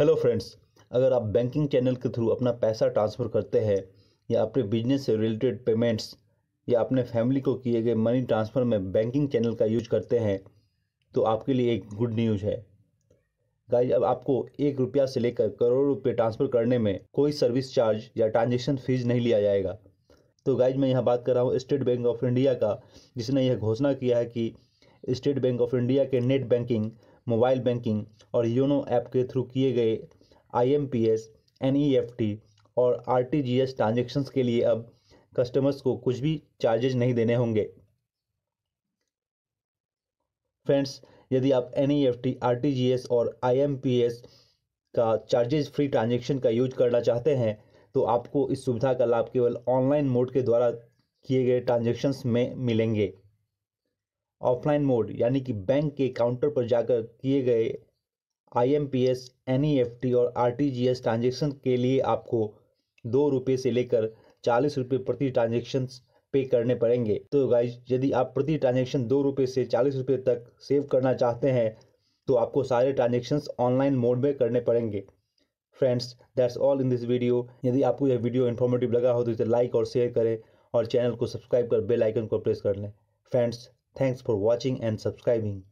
Hello friends अगर आप banking channel के थ्रू अपना पैसा ट्रांसफ़र करते हैं या अपने बिजनेस से रिलेटेड पेमेंट्स या अपने फैमिली को किए गए मनी ट्रांसफ़र में बैंकिंग चैनल का यूज करते हैं तो आपके लिए एक गुड न्यूज़ है गाइज अब आपको एक रुपया से लेकर करोड़ रुपये ट्रांसफ़र करने में कोई सर्विस चार्ज या ट्रांजेक्शन फीस नहीं लिया जाएगा तो गाइज मैं यहाँ बात कर रहा हूँ स्टेट बैंक ऑफ इंडिया का जिसने यह घोषणा किया है कि स्टेट बैंक ऑफ इंडिया के नेट बैंकिंग मोबाइल बैंकिंग और योनो ऐप के थ्रू किए गए I M P S N E F T और R T G S transactions के लिए अब कस्टमर्स को कुछ भी चार्जेज नहीं देने होंगे फ्रेंड्स यदि आप N E F T R T G S और आई एम पी एस का चार्जेज फ्री ट्रांजेक्शन का यूज करना चाहते हैं तो आपको इस सुविधा का लाभ केवल ऑनलाइन मोड के द्वारा किए गए ट्रांजेक्शन्स में मिलेंगे ऑफलाइन मोड यानी कि बैंक के काउंटर पर जाकर किए गए I M P S N E F T और R T G S transaction के लिए आपको दो रुपये से लेकर चालीस रुपये प्रति ट्रांजेक्शन पे करने पड़ेंगे तो गाइज यदि आप प्रति ट्रांजेक्शन दो रुपये से चालीस रुपये तक सेव करना चाहते हैं तो आपको सारे ट्रांजेक्शन्स ऑनलाइन मोड में करने पड़ेंगे friends that's all in this video यदि आपको यह वीडियो इन्फॉर्मेटिव लगा हो तो इसे लाइक और शेयर करें और चैनल को सब्सक्राइब कर बेल आइकन को प्रेस कर लें friends Thanks for watching and subscribing.